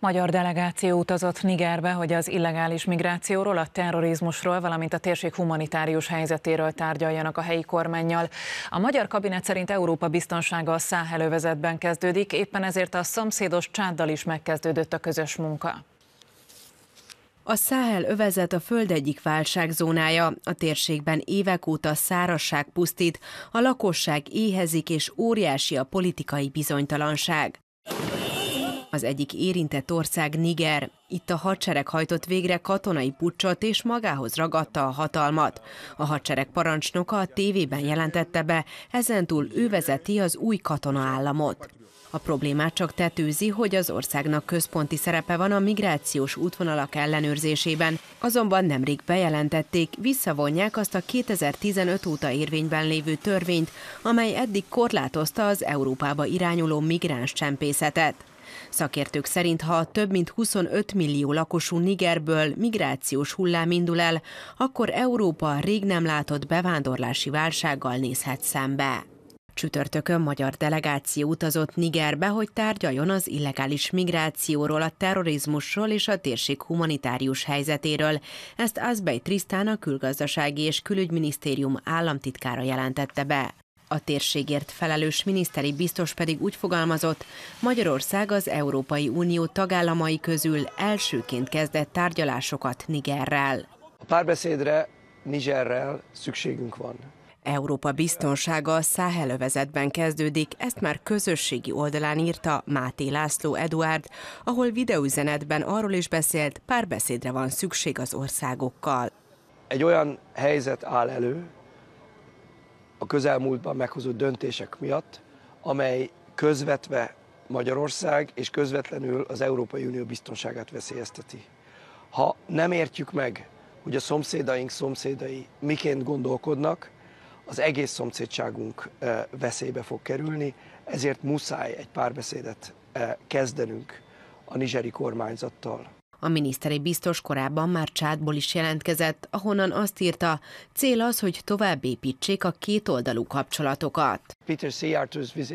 Magyar delegáció utazott Nigerbe, hogy az illegális migrációról, a terrorizmusról, valamint a térség humanitárius helyzetéről tárgyaljanak a helyi kormányjal. A magyar kabinet szerint Európa biztonsága a száhelővezetben kezdődik, éppen ezért a szomszédos csáddal is megkezdődött a közös munka. A Száhel övezet a föld egyik válságzónája. A térségben évek óta szárasság pusztít, a lakosság éhezik és óriási a politikai bizonytalanság. Az egyik érintett ország Niger. Itt a hadsereg hajtott végre katonai puccsot és magához ragadta a hatalmat. A hadsereg parancsnoka a tévében jelentette be, ezentúl ő vezeti az új katonaállamot. A problémát csak tetőzi, hogy az országnak központi szerepe van a migrációs útvonalak ellenőrzésében, azonban nemrég bejelentették, visszavonják azt a 2015 óta érvényben lévő törvényt, amely eddig korlátozta az Európába irányuló migráns csempészetet. Szakértők szerint, ha több mint 25 millió lakosú Nigerből migrációs hullám indul el, akkor Európa rég nem látott bevándorlási válsággal nézhet szembe. Csütörtökön magyar delegáció utazott Nigerbe, hogy tárgyaljon az illegális migrációról, a terrorizmusról és a térség humanitárius helyzetéről. Ezt Azbej Trisztán a külgazdasági és külügyminisztérium államtitkára jelentette be. A térségért felelős miniszteri biztos pedig úgy fogalmazott, Magyarország az Európai Unió tagállamai közül elsőként kezdett tárgyalásokat Nigerrel. A párbeszédre Nigerrel szükségünk van. Európa biztonsága a Száhelövezetben kezdődik, ezt már közösségi oldalán írta Máté László Eduard, ahol videóüzenetben arról is beszélt, párbeszédre van szükség az országokkal. Egy olyan helyzet áll elő, a közelmúltban meghozott döntések miatt, amely közvetve Magyarország és közvetlenül az Európai Unió biztonságát veszélyezteti. Ha nem értjük meg, hogy a szomszédaink szomszédai miként gondolkodnak, az egész szomszédságunk e, veszélybe fog kerülni, ezért muszáj egy párbeszédet e, kezdenünk a nizseri kormányzattal. A miniszteri biztos korábban már csátból is jelentkezett, ahonnan azt írta, cél az, hogy tovább építsék a kétoldalú kapcsolatokat.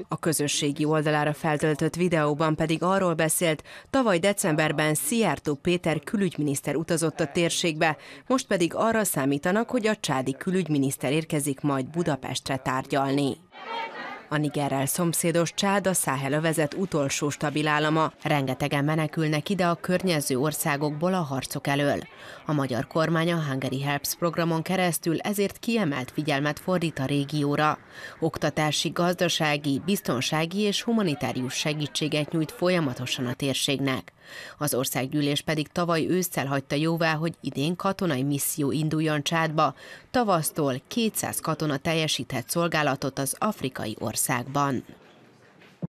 A közösségi oldalára feltöltött videóban pedig arról beszélt, tavaly decemberben Szijjártó Péter külügyminiszter utazott a térségbe, most pedig arra számítanak, hogy a csádi külügyminiszter érkezik majd Budapestre tárgyalni. A Nigerrel szomszédos Csád a övezet utolsó stabil állama. Rengetegen menekülnek ide a környező országokból a harcok elől. A magyar kormány a Hungary Helps programon keresztül ezért kiemelt figyelmet fordít a régióra. Oktatási, gazdasági, biztonsági és humanitárius segítséget nyújt folyamatosan a térségnek. Az országgyűlés pedig tavaly ősszel hagyta jóvá, hogy idén katonai misszió induljon Csádba. Tavasztól 200 katona teljesíthet szolgálatot az afrikai országban.